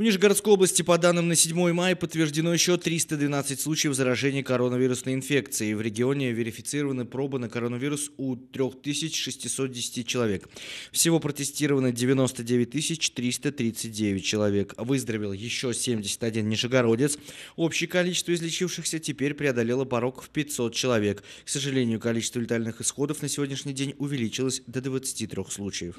В Нижегородской области, по данным на 7 мая, подтверждено еще 312 случаев заражения коронавирусной инфекцией. В регионе верифицированы пробы на коронавирус у 3610 человек. Всего протестировано 99 339 человек. Выздоровел еще 71 нижегородец. Общее количество излечившихся теперь преодолело порог в 500 человек. К сожалению, количество летальных исходов на сегодняшний день увеличилось до 23 случаев.